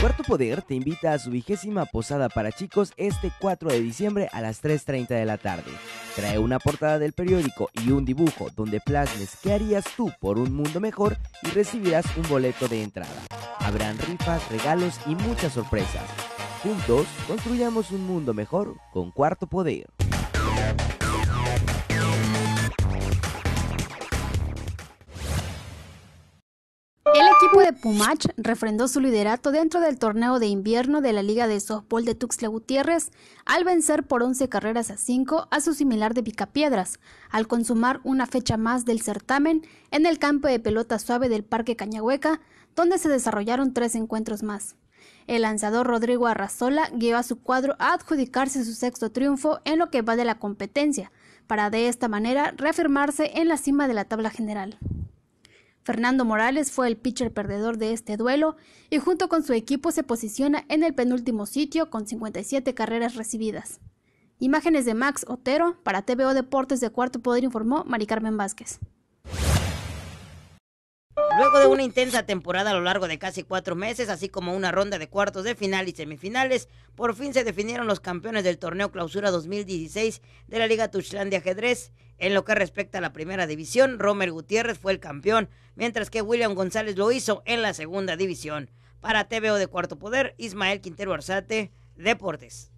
Cuarto Poder te invita a su vigésima posada para chicos este 4 de diciembre a las 3.30 de la tarde. Trae una portada del periódico y un dibujo donde plasmes qué harías tú por un mundo mejor y recibirás un boleto de entrada. Habrán rifas, regalos y muchas sorpresas. Juntos construyamos un mundo mejor con Cuarto Poder. equipo de Pumach refrendó su liderato dentro del torneo de invierno de la Liga de Softball de Tuxtla Gutiérrez al vencer por 11 carreras a 5 a su similar de Picapiedras, al consumar una fecha más del certamen en el campo de pelota suave del Parque Cañahueca, donde se desarrollaron tres encuentros más. El lanzador Rodrigo Arrazola guió a su cuadro a adjudicarse su sexto triunfo en lo que va de la competencia, para de esta manera reafirmarse en la cima de la tabla general. Fernando Morales fue el pitcher perdedor de este duelo y junto con su equipo se posiciona en el penúltimo sitio con 57 carreras recibidas. Imágenes de Max Otero para TVO Deportes de Cuarto Poder informó Mari Carmen Vázquez. Luego de una intensa temporada a lo largo de casi cuatro meses, así como una ronda de cuartos de final y semifinales, por fin se definieron los campeones del torneo Clausura 2016 de la Liga Tuchland de Ajedrez. En lo que respecta a la primera división, Romer Gutiérrez fue el campeón, mientras que William González lo hizo en la segunda división. Para TVO de Cuarto Poder, Ismael Quintero Arzate, Deportes.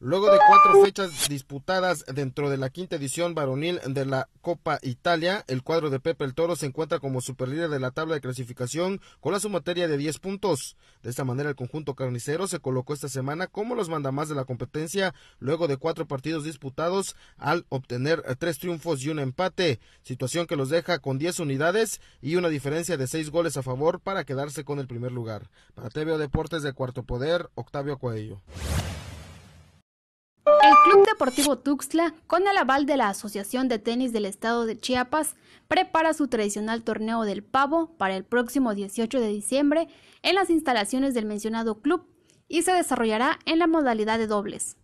Luego de cuatro fechas disputadas dentro de la quinta edición varonil de la Copa Italia, el cuadro de Pepe el Toro se encuentra como superlíder de la tabla de clasificación con la sumateria de 10 puntos. De esta manera, el conjunto carnicero se colocó esta semana como los mandamás de la competencia luego de cuatro partidos disputados al obtener tres triunfos y un empate, situación que los deja con 10 unidades y una diferencia de seis goles a favor para quedarse con el primer lugar. Para TVO Deportes de Cuarto Poder, Octavio Coello. Club Deportivo Tuxtla, con el aval de la Asociación de Tenis del Estado de Chiapas, prepara su tradicional torneo del pavo para el próximo 18 de diciembre en las instalaciones del mencionado club y se desarrollará en la modalidad de dobles.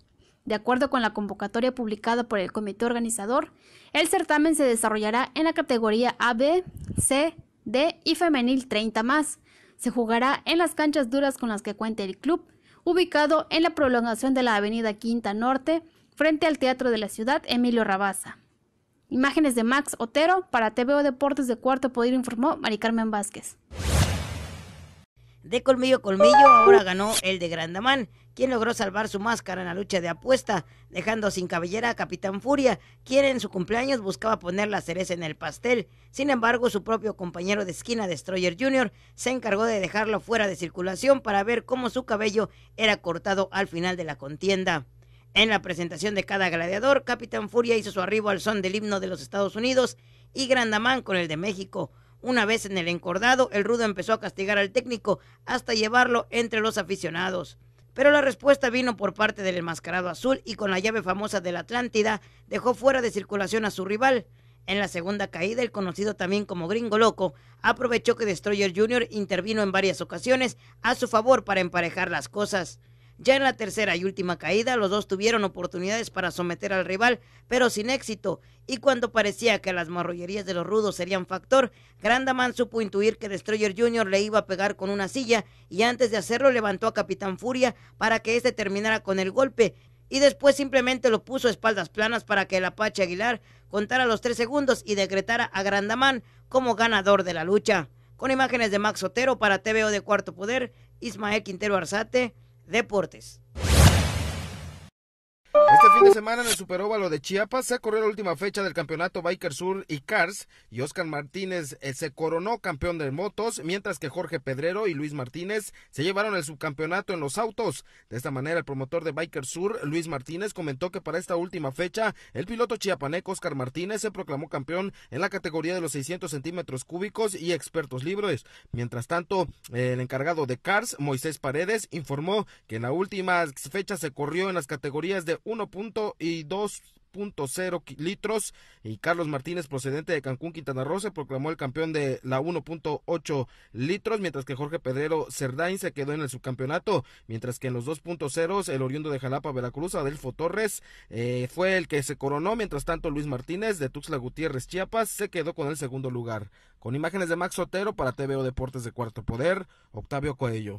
De acuerdo con la convocatoria publicada por el comité organizador, el certamen se desarrollará en la categoría A, B, C, D y femenil 30 más. Se jugará en las canchas duras con las que cuenta el club, ubicado en la prolongación de la Avenida Quinta Norte, frente al Teatro de la Ciudad Emilio Rabaza. Imágenes de Max Otero para TVO Deportes de Cuarto Poder informó Mari Carmen Vázquez. De colmillo colmillo ahora ganó el de Grandamán, quien logró salvar su máscara en la lucha de apuesta, dejando sin cabellera a Capitán Furia, quien en su cumpleaños buscaba poner la cereza en el pastel. Sin embargo, su propio compañero de esquina, Destroyer Jr., se encargó de dejarlo fuera de circulación para ver cómo su cabello era cortado al final de la contienda. En la presentación de cada gladiador, Capitán Furia hizo su arribo al son del himno de los Estados Unidos y Grandamán con el de México. Una vez en el encordado, el rudo empezó a castigar al técnico hasta llevarlo entre los aficionados. Pero la respuesta vino por parte del enmascarado azul y con la llave famosa de la Atlántida dejó fuera de circulación a su rival. En la segunda caída, el conocido también como Gringo Loco aprovechó que Destroyer Jr. intervino en varias ocasiones a su favor para emparejar las cosas. Ya en la tercera y última caída, los dos tuvieron oportunidades para someter al rival, pero sin éxito. Y cuando parecía que las marrullerías de los rudos serían factor, Grandaman supo intuir que Destroyer Jr. le iba a pegar con una silla y antes de hacerlo levantó a Capitán Furia para que éste terminara con el golpe, y después simplemente lo puso a espaldas planas para que el Apache Aguilar contara los tres segundos y decretara a Grandamán como ganador de la lucha. Con imágenes de Max Otero para TVO de Cuarto Poder, Ismael Quintero Arzate, Deportes. Este fin de semana en el Superóvalo de Chiapas se corrió la última fecha del campeonato Biker Sur y Cars y Oscar Martínez eh, se coronó campeón de motos, mientras que Jorge Pedrero y Luis Martínez se llevaron el subcampeonato en los autos. De esta manera, el promotor de Biker Sur, Luis Martínez, comentó que para esta última fecha, el piloto chiapaneco Oscar Martínez se proclamó campeón en la categoría de los 600 centímetros cúbicos y expertos libres. Mientras tanto, el encargado de Cars, Moisés Paredes, informó que en la última fecha se corrió en las categorías de 1 punto y 2.0 litros y Carlos Martínez procedente de Cancún, Quintana Roo se proclamó el campeón de la 1.8 litros, mientras que Jorge Pedrero Cerdain se quedó en el subcampeonato, mientras que en los 2.0 el oriundo de Jalapa, Veracruz, Adelfo Torres eh, fue el que se coronó, mientras tanto Luis Martínez de Tuxla Gutiérrez, Chiapas se quedó con el segundo lugar. Con imágenes de Max Otero para TVO Deportes de Cuarto Poder, Octavio Coello.